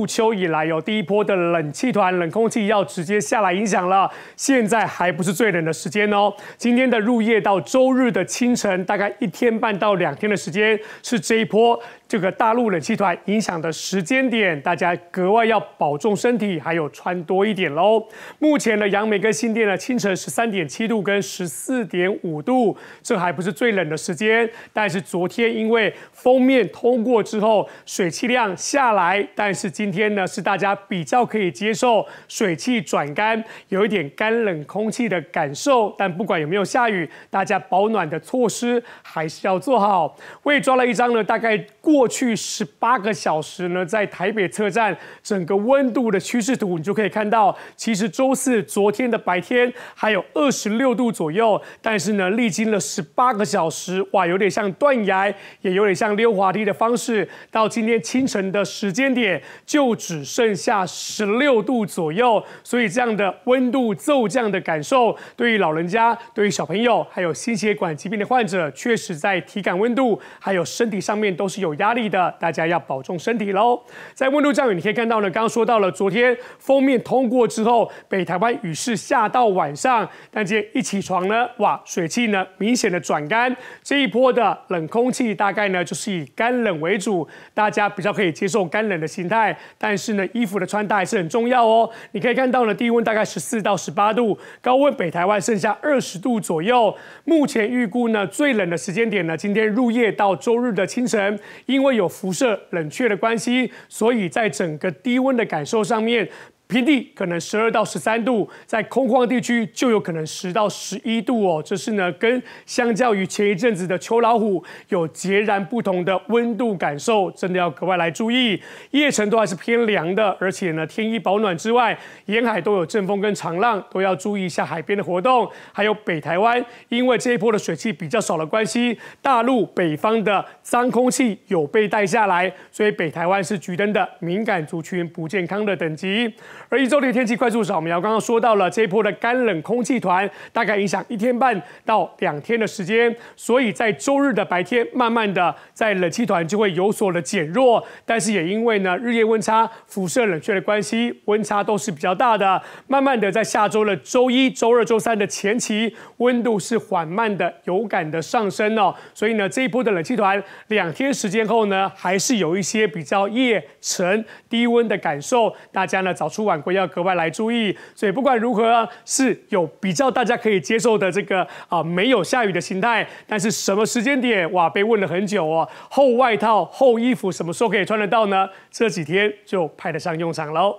入秋以来有第一波的冷气团，冷空气要直接下来影响了。现在还不是最冷的时间哦。今天的入夜到周日的清晨，大概一天半到两天的时间是这一波这个大陆冷气团影响的时间点，大家格外要保重身体，还有穿多一点喽。目前的杨梅跟新店呢，清晨十三点七度跟十四点五度，这还不是最冷的时间。但是昨天因为封面通过之后，水汽量下来，但是今天呢是大家比较可以接受，水汽转干，有一点干冷空气的感受。但不管有没有下雨，大家保暖的措施还是要做好。我也抓了一张呢，大概过去十八个小时呢，在台北车站整个温度的趋势图，你就可以看到，其实周四昨天的白天还有二十六度左右，但是呢，历经了十八个小时，哇，有点像断崖，也有点像溜滑梯的方式，到今天清晨的时间点就。就只剩下十六度左右，所以这样的温度骤降的感受，对于老人家、对于小朋友，还有心血管疾病的患者，确实在体感温度还有身体上面都是有压力的，大家要保重身体喽。在温度降雨，你可以看到呢，刚刚说到了昨天封面通过之后，北台湾雨势下到晚上，但今天一起床呢，哇，水汽呢明显的转干，这一波的冷空气大概呢就是以干冷为主，大家比较可以接受干冷的心态。但是呢，衣服的穿搭还是很重要哦。你可以看到呢，低温大概十四到十八度，高温北台湾剩下二十度左右。目前预估呢，最冷的时间点呢，今天入夜到周日的清晨，因为有辐射冷却的关系，所以在整个低温的感受上面。平地可能十二到十三度，在空旷地区就有可能十到十一度哦。这是呢，跟相较于前一阵子的秋老虎有截然不同的温度感受，真的要格外来注意。夜成都还是偏凉的，而且呢，天衣保暖之外，沿海都有阵风跟长浪，都要注意一下海边的活动。还有北台湾，因为这一波的水汽比较少的关系，大陆北方的脏空气有被带下来，所以北台湾是橘灯的敏感族群不健康的等级。而一周的天气快速扫描，刚刚说到了这一波的干冷空气团，大概影响一天半到两天的时间。所以在周日的白天，慢慢的在冷气团就会有所的减弱，但是也因为呢日夜温差、辐射冷却的关系，温差都是比较大的。慢慢的在下周的周一、周二、周三的前期，温度是缓慢的有感的上升哦。所以呢这一波的冷气团，两天时间后呢，还是有一些比较夜晨低温的感受。大家呢早出晚。法规要格外来注意，所以不管如何，是有比较大家可以接受的这个啊没有下雨的形态。但是什么时间点哇？被问了很久哦，厚外套、厚衣服什么时候可以穿得到呢？这几天就派得上用场喽。